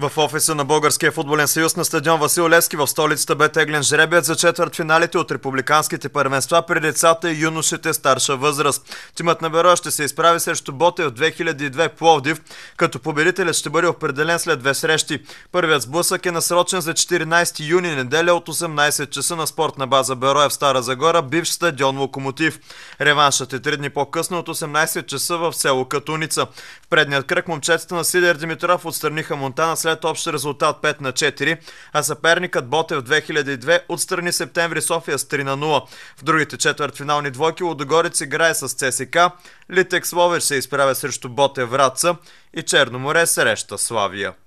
В офиса на Българския футболен съюз на стадион Васил Левски в столицата бе теглен жребият за четвърт финалите от републиканските първенства при децата и юношите старша възраст. Тимът на Беро ще се изправи срещу Ботев 2002 Пловдив, като победителят ще бъде определен след две срещи. Първият сблъсък е насрочен за 14 юни неделя от 18 часа на спортна база Бероя е в Стара Загора, бивш стадион Локомотив. Реваншът е три дни по-късно от 18 часа в село Катуница. В предният кръг момчетата на Сидер Димитров отстраниха Монтана след общ резултат 5 на 4, а съперникът Ботев 2002 отстрани септември София с 3 на 0. В другите четвъртфинални двойки Лодогорец играе с ЦСК, Литекс Ловеч се изправя срещу Ботев Враца и Черноморе среща Славия.